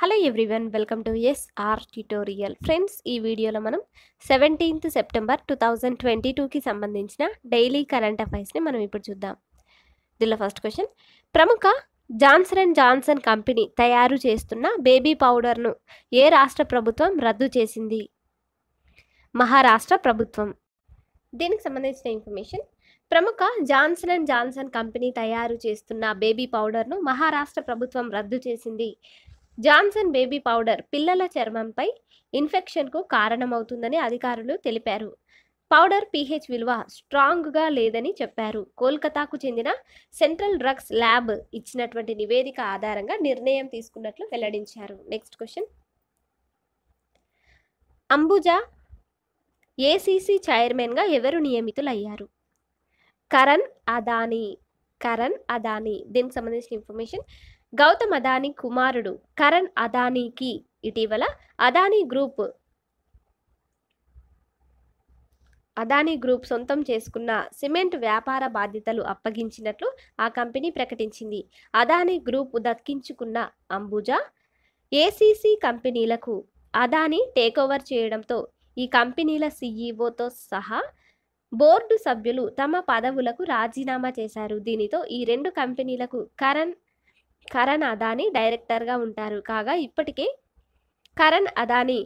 hello everyone welcome to S R tutorial friends ఈ వీడియోలో మనం seventeenth September two thousand twenty టూకి సంబంధించిన డైలీ కరెంట్ అఫైర్స్ని మనం ఇప్పుడు చూద్దాం దీనిలో ఫస్ట్ క్వశ్చన్ ప్రముఖ జాన్సన్ అండ్ జాన్సన్ కంపెనీ తయారు చేస్తున్న బేబీ పౌడర్ను ఏ రాష్ట్ర ప్రభుత్వం రద్దు చేసింది మహారాష్ట్ర ప్రభుత్వం దీనికి సంబంధించిన ఇన్ఫర్మేషన్ ప్రముఖ జాన్సన్ అండ్ జాన్సన్ కంపెనీ తయారు చేస్తున్న బేబీ పౌడర్ను మహారాష్ట్ర ప్రభుత్వం రద్దు చేసింది జాన్సన్ బేబీ పౌడర్ పిల్లల చర్మంపై ఇన్ఫెక్షన్కు కారణమవుతుందని అధికారులు తెలిపారు పౌడర్ పీహెచ్ విలువ స్ట్రాంగ్గా లేదని చెప్పారు కోల్కతాకు చెందిన సెంట్రల్ డ్రగ్స్ ల్యాబ్ ఇచ్చినటువంటి నివేదిక ఆధారంగా నిర్ణయం తీసుకున్నట్లు వెల్లడించారు నెక్స్ట్ క్వశ్చన్ అంబుజా ఏసీసీ చైర్మన్గా ఎవరు నియమితులయ్యారు కరణ్ అదానీ కరణ్ అదానీ దీనికి సంబంధించిన ఇన్ఫర్మేషన్ గౌతమ్ అదానీ కుమారుడు కరణ్ అదానీకి ఇటీవల అదానీ గ్రూప్ అదానీ గ్రూప్ సొంతం చేసుకున్న సిమెంట్ వ్యాపార బాధ్యతలు అప్పగించినట్లు ఆ కంపెనీ ప్రకటించింది అదానీ గ్రూప్ దక్కించుకున్న అంబుజా ఏసీసీ కంపెనీలకు అదానీ టేకోవర్ చేయడంతో ఈ కంపెనీల సీఈఓతో సహా బోర్డు సభ్యులు తమ పదవులకు రాజీనామా చేశారు దీనితో ఈ రెండు కంపెనీలకు కరణ్ కరణ్ అదానీ డైరెక్టర్గా ఉంటారు కాగా ఇప్పటికే Karan Adani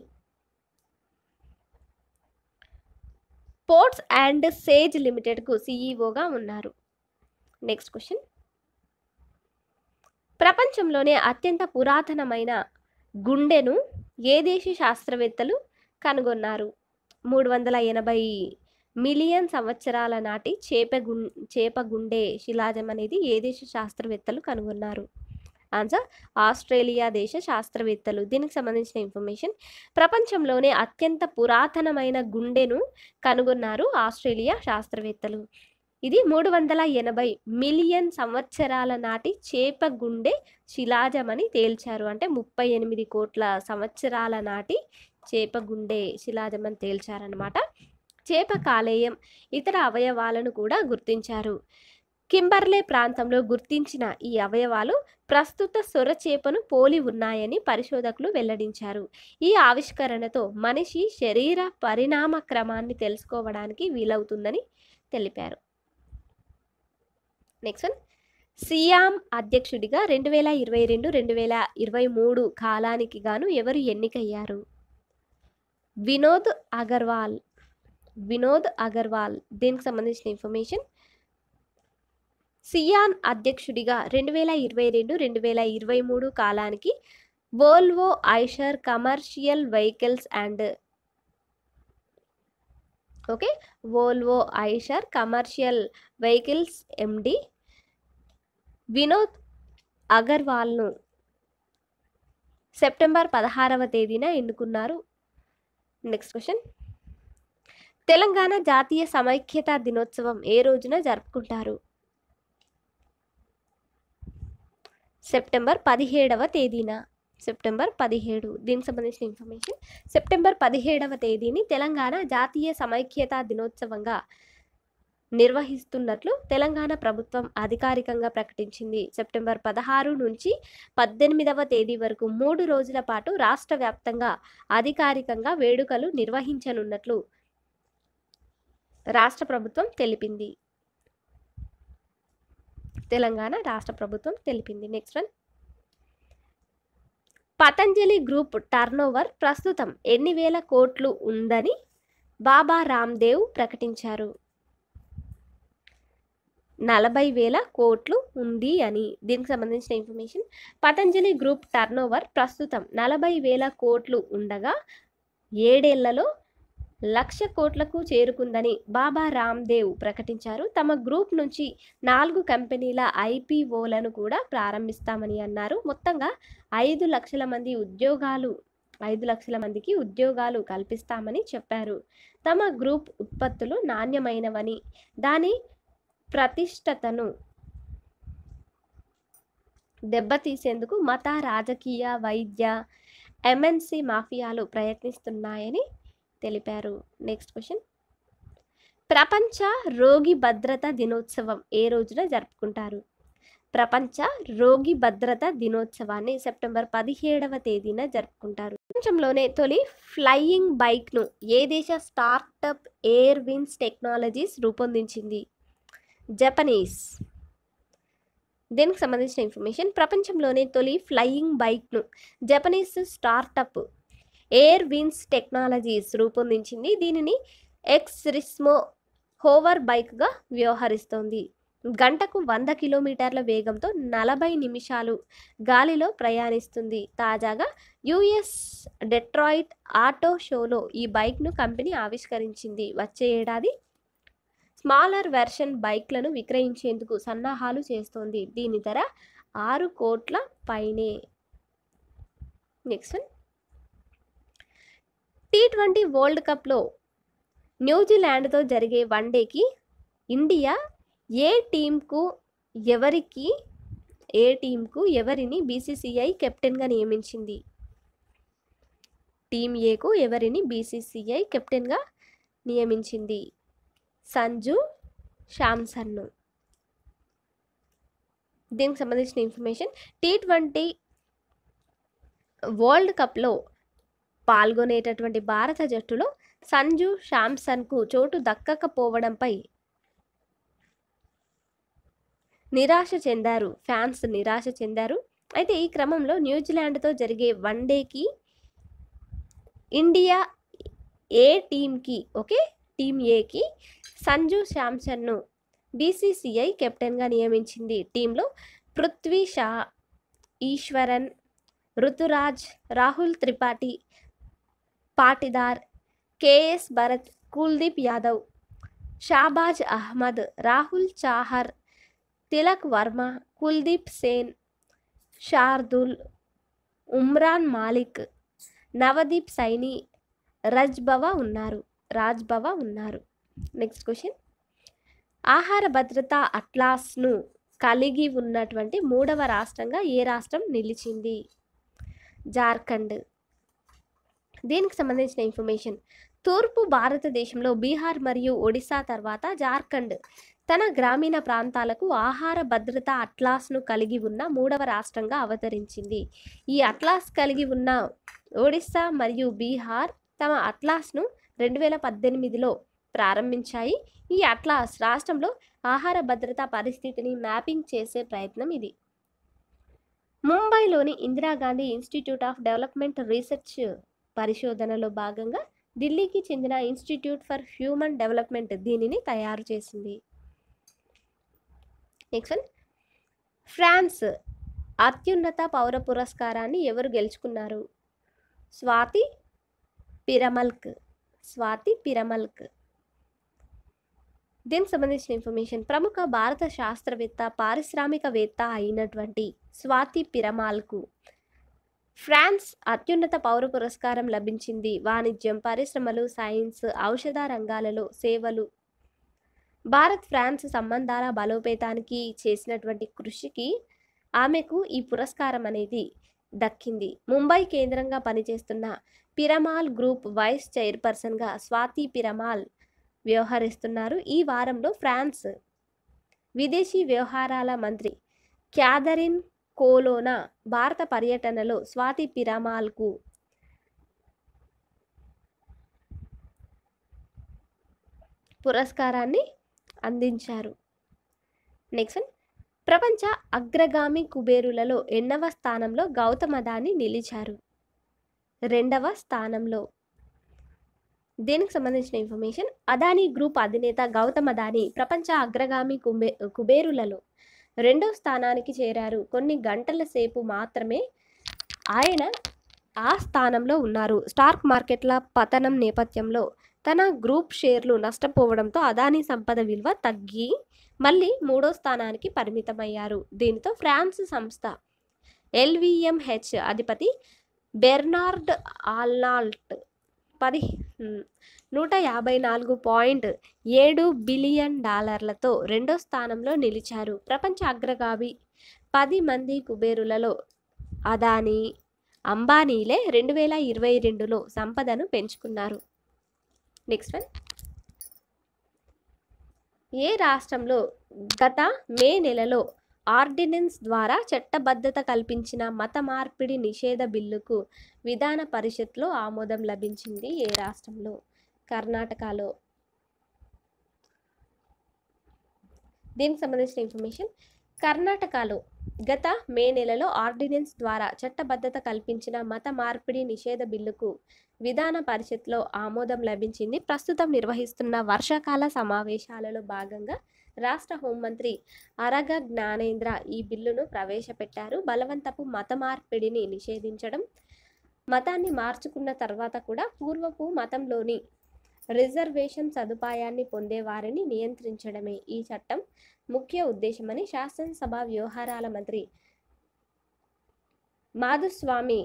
ports and SEZ లిమిటెడ్కు సీఈఓగా ఉన్నారు నెక్స్ట్ క్వశ్చన్ ప్రపంచంలోనే అత్యంత పురాతనమైన గుండెను ఏ దేశ శాస్త్రవేత్తలు కనుగొన్నారు మూడు వందల ఎనభై మిలియన్ సంవత్సరాల నాటి చేప గుం చేప గుండె శిలాజం అనేది ఏ దేశ శాస్త్రవేత్తలు కనుగొన్నారు ఆన్సర్ ఆస్ట్రేలియా దేశ శాస్త్రవేత్తలు దీనికి సంబంధించిన ఇన్ఫర్మేషన్ ప్రపంచంలోనే అత్యంత పురాతనమైన గుండెను కనుగొన్నారు ఆస్ట్రేలియా శాస్త్రవేత్తలు ఇది మూడు వందల ఎనభై మిలియన్ సంవత్సరాల నాటి చేప గుండె శిలాజమని తేల్చారు అంటే ముప్పై ఎనిమిది కోట్ల సంవత్సరాల నాటి చేప గుండె శిలాజమని తేల్చారనమాట చేప కాలేయం ఇతర అవయవాలను కూడా గుర్తించారు కింబర్లే ప్రాంతంలో గుర్తించిన ఈ అవయవాలు ప్రస్తుత సొరచేపను పోలి ఉన్నాయని పరిశోధకులు వెల్లడించారు ఈ ఆవిష్కరణతో మనిషి శరీర పరిణామ క్రమాన్ని తెలుసుకోవడానికి వీలవుతుందని తెలిపారు నెక్స్ట్ వన్ అధ్యక్షుడిగా రెండు వేల ఇరవై రెండు రెండు వేల ఇరవై మూడు కాలానికి గాను ఎవరు ఎన్నికయ్యారు వినోద్ అగర్వాల్ వినోద్ అగర్వాల్ దీనికి సంబంధించిన ఇన్ఫర్మేషన్ సియాన్ అధ్యక్షుడిగా రెండు వేల ఇరవై రెండు రెండు వేల ఇరవై మూడు కాలానికి Volvo Eicher commercial vehicles and okay Volvo Eicher commercial vehicles MD Vinod అగర్వాల్ను సెప్టెంబర్ పదహారవ తేదీన ఎన్నుకున్నారు నెక్స్ట్ క్వశ్చన్ తెలంగాణ జాతీయ సమైక్యతా దినోత్సవం ఏ రోజున జరుపుకుంటారు సెప్టెంబర్ పదిహేడవ తేదీన సెప్టెంబర్ పదిహేడు దీనికి సంబంధించిన ఇన్ఫర్మేషన్ సెప్టెంబర్ పదిహేడవ తేదీని తెలంగాణ జాతీయ సమైక్యతా దినోత్సవంగా నిర్వహిస్తున్నట్లు తెలంగాణ ప్రభుత్వం అధికారికంగా ప్రకటించింది సెప్టెంబర్ పదహారు నుంచి పద్దెనిమిదవ తేదీ వరకు మూడు రోజుల పాటు రాష్ట్ర వ్యాప్తంగా అధికారికంగా వేడుకలు నిర్వహించనున్నట్లు రాష్ట్ర ప్రభుత్వం తెలిపింది తెలంగాణ రాష్ట్ర ప్రభుత్వం తెలిపింది next one Patanjali group turnover ప్రస్తుతం ఎన్ని వేల కోట్లు ఉందని బాబా రామ్దేవ్ ప్రకటించారు నలభై వేల కోట్లు ఉంది అని దీనికి సంబంధించిన ఇన్ఫర్మేషన్ పతంజలి గ్రూప్ టర్నోవర్ ప్రస్తుతం నలభై వేల కోట్లు ఉండగా ఏడేళ్లలో లక్ష కోట్లకు చేరుకుందని బాబా రామ్దేవ్ ప్రకటించారు తమ గ్రూప్ నుంచి నాలుగు కంపెనీల ఐపీఓలను కూడా ప్రారంభిస్తామని అన్నారు మొత్తంగా ఐదు లక్షల మంది ఉద్యోగాలు ఐదు లక్షల మందికి ఉద్యోగాలు కల్పిస్తామని చెప్పారు తమ గ్రూప్ ఉత్పత్తులు నాణ్యమైనవని దాని ప్రతిష్టతను దెబ్బతీసేందుకు మత రాజకీయ వైద్య ఎంఎన్సి మాఫియాలు ప్రయత్నిస్తున్నాయని తెలిపారు నెక్స్ట్ క్వశ్చన్ ప్రపంచ రోగి భద్రత దినోత్సవం ఏ రోజున జరుపుకుంటారు ప్రపంచ రోగి భద్రత దినోత్సవాన్ని సెప్టెంబర్ పదిహేడవ తేదీన జరుపుకుంటారు ప్రపంచంలోనే తొలి ఫ్లయింగ్ బైక్ను ఏ దేశ స్టార్టప్ ఎయిర్ విన్స్ టెక్నాలజీస్ రూపొందించింది జపనీస్ దీనికి సంబంధించిన ఇన్ఫర్మేషన్ ప్రపంచంలోనే తొలి ఫ్లయింగ్ బైక్ను Japanese startup air wins technologies రూపొందించింది దీనిని ఎక్స్ రిస్మో హోవర్ బైక్గా వ్యవహరిస్తోంది గంటకు వంద కిలోమీటర్ల వేగంతో నలభై నిమిషాలు గాలిలో ప్రయాణిస్తుంది తాజాగా యుఎస్ డెట్రాయిట్ ఆటో షోలో ఈ బైక్ను కంపెనీ ఆవిష్కరించింది వచ్చే ఏడాది స్మాలర్ వెర్షన్ బైక్లను విక్రయించేందుకు సన్నాహాలు చేస్తోంది దీని ధర ఆరు కోట్ల పైనే నెక్స్ట్ టీ ట్వంటీ వరల్డ్ కప్లో న్యూజిలాండ్తో జరిగే వన్డేకి ఇండియా ఏ టీంకు ఎవరికి ఏ టీంకు ఎవరిని బీసీసీఐ కెప్టెన్గా నియమించింది టీం ఏకు ఎవరిని బీసీసీఐ కెప్టెన్గా నియమించింది సంజు శాంసన్ను దీనికి సంబంధించిన ఇన్ఫర్మేషన్ టీ ట్వంటీ వరల్డ్ కప్లో పాల్గొనేటటువంటి భారత జట్టులో సంజు శాంసన్కు చోటు దక్కకపోవడంపై నిరాశ చెందారు ఫ్యాన్స్ నిరాశ చెందారు అయితే ఈ క్రమంలో న్యూజిలాండ్తో జరిగే వన్డేకి ఇండియా ఏ టీంకి ఓకే టీం ఏకి సంజు శాంసన్ను బీసీసీఐ కెప్టెన్గా నియమించింది టీంలో పృథ్వీ షా ఈశ్వరన్ ఋతురాజ్ రాహుల్ త్రిపాఠి పాటిదార్ కేఎస్ భరత్ కుల్దీప్ యాదవ్ షాబాజ్ అహ్మద్ రాహుల్ చాహర్ తిలక్ వర్మ కుల్దీప్ సేన్ షార్దుల్ ఉమ్రాన్ మాలిక్ నవదీప్ సైని రజ్భవ ఉన్నారు రాజ్భవ ఉన్నారు నెక్స్ట్ క్వశ్చన్ ఆహార భద్రత అట్లాస్ను కలిగి ఉన్నటువంటి మూడవ రాష్ట్రంగా ఏ రాష్ట్రం నిలిచింది జార్ఖండ్ దీనికి సంబంధించిన ఇన్ఫర్మేషన్ తూర్పు భారతదేశంలో బీహార్ మరియు ఒడిశా తర్వాత జార్ఖండ్ తన గ్రామీణ ప్రాంతాలకు ఆహార భద్రత అట్లాస్ను కలిగి ఉన్న మూడవ రాష్ట్రంగా అవతరించింది ఈ అట్లాస్ కలిగి ఉన్న ఒడిస్సా మరియు బీహార్ తమ అట్లాస్ను రెండు వేల పద్దెనిమిదిలో ప్రారంభించాయి ఈ అట్లాస్ రాష్ట్రంలో ఆహార భద్రతా పరిస్థితిని మ్యాపింగ్ చేసే ప్రయత్నం ఇది ముంబైలోని Indira Gandhi institute of development research పరిశోధనలో భాగంగా ఢిల్లీకి చెందిన ఇన్స్టిట్యూట్ ఫర్ హ్యూమన్ డెవలప్మెంట్ దీనిని తయారు చేసింది నెక్స్ట్ ఫ్రాన్స్ అత్యున్నత పౌర పురస్కారాన్ని ఎవరు గెలుచుకున్నారు స్వాతి పిరమల్క్ స్వాతి పిరమల్క్ దీనికి సంబంధించిన ఇన్ఫర్మేషన్ ప్రముఖ భారత శాస్త్రవేత్త పారిశ్రామికవేత్త అయినటువంటి స్వాతి పిరమాల్కు ఫ్రాన్స్ అత్యున్నత పౌర పురస్కారం లభించింది వాణిజ్యం పరిశ్రమలు సైన్స్ ఔషధ రంగాలలో సేవలు భారత్ ఫ్రాన్స్ సంబంధాల బలోపేతానికి చేసినటువంటి కృషికి ఆమెకు ఈ పురస్కారం అనేది దక్కింది ముంబై కేంద్రంగా పనిచేస్తున్న పిరమాల్ గ్రూప్ వైస్ చైర్పర్సన్గా స్వాతి పిరమాల్ వ్యవహరిస్తున్నారు ఈ వారంలో ఫ్రాన్స్ విదేశీ వ్యవహారాల మంత్రి క్యాథరిన్ కోలోన భారత పర్యటనలో స్వాతి పిరామాల్కు పురస్కారాన్ని అందించారు నెక్స్ట్ ప్రపంచ అగ్రగామి కుబేరులలో ఎన్నవ స్థానంలో గౌతమ నిలిచారు రెండవ స్థానంలో దీనికి సంబంధించిన ఇన్ఫర్మేషన్ అదానీ గ్రూప్ అధినేత గౌతమదాని ప్రపంచ అగ్రగామి కుబే కుబేరులలో రెండో స్థానానికి చేరారు కొన్ని గంటల సేపు మాత్రమే ఆయన ఆ స్థానంలో ఉన్నారు స్టాక్ మార్కెట్ల పతనం నేపథ్యంలో తన గ్రూప్ షేర్లు నష్టపోవడంతో అదాని సంపద విలువ తగ్గి మళ్ళీ మూడో స్థానానికి పరిమితమయ్యారు దీంతో ఫ్రాన్స్ సంస్థ ఎల్విఎంహెచ్ అధిపతి బెర్నార్డ్ ఆల్నాల్ట్ పది నూట యాభై నాలుగు పాయింట్ ఏడు బిలియన్ డాలర్లతో రెండో స్థానంలో నిలిచారు ప్రపంచ అగ్రగామి పది మంది కుబేరులలో అదానీ అంబానీలే రెండు వేల ఇరవై రెండులో సంపదను పెంచుకున్నారు నెక్స్ట్ వన్ ఏ రాష్ట్రంలో గత మే నెలలో ఆర్డినెన్స్ ద్వారా చట్టబద్ధత కల్పించిన మత మార్పిడి నిషేధ బిల్లుకు విధాన పరిషత్లో ఆమోదం లభించింది ఏ రాష్ట్రంలో కర్ణాటకలో దీనికి సంబంధించిన ఇన్ఫర్మేషన్ కర్ణాటకలో గత మే నెలలో ఆర్డినెన్స్ ద్వారా చట్టబద్ధత కల్పించిన మత మార్పిడి నిషేధ బిల్లుకు విధాన పరిషత్లో ఆమోదం లభించింది ప్రస్తుతం నిర్వహిస్తున్న వర్షాకాల సమావేశాలలో భాగంగా రాష్ట్ర హోంమంత్రి అరగ జ్ఞానేంద్ర ఈ బిల్లును ప్రవేశపెట్టారు బలవంతపు మత మార్పిడిని నిషేధించడం మతాన్ని మార్చుకున్న తర్వాత కూడా పూర్వపు మతంలోని రిజర్వేషన్ సదుపాయాన్ని పొందేవారిని నియంత్రించడమే ఈ చట్టం ముఖ్య ఉద్దేశమని శాసనసభ వ్యవహారాల మంత్రి మాధుస్వామి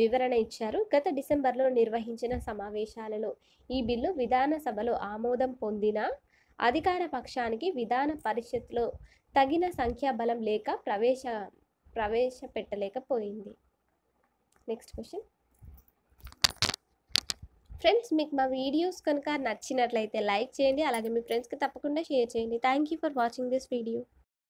వివరణ ఇచ్చారు గత డిసెంబర్లో నిర్వహించిన సమావేశాలలో ఈ బిల్లు విధానసభలో ఆమోదం పొందిన అధికార పక్షానికి విధాన పరిషత్లో తగిన సంఖ్యాబలం లేక ప్రవేశ ప్రవేశపెట్టలేకపోయింది నెక్స్ట్ క్వశ్చన్ ఫ్రెండ్స్ మీకు మా వీడియోస్ కనుక నచ్చినట్లయితే లైక్ చేయండి అలాగే మీ ఫ్రెండ్స్కి తప్పకుండా షేర్ చేయండి thank you for watching this video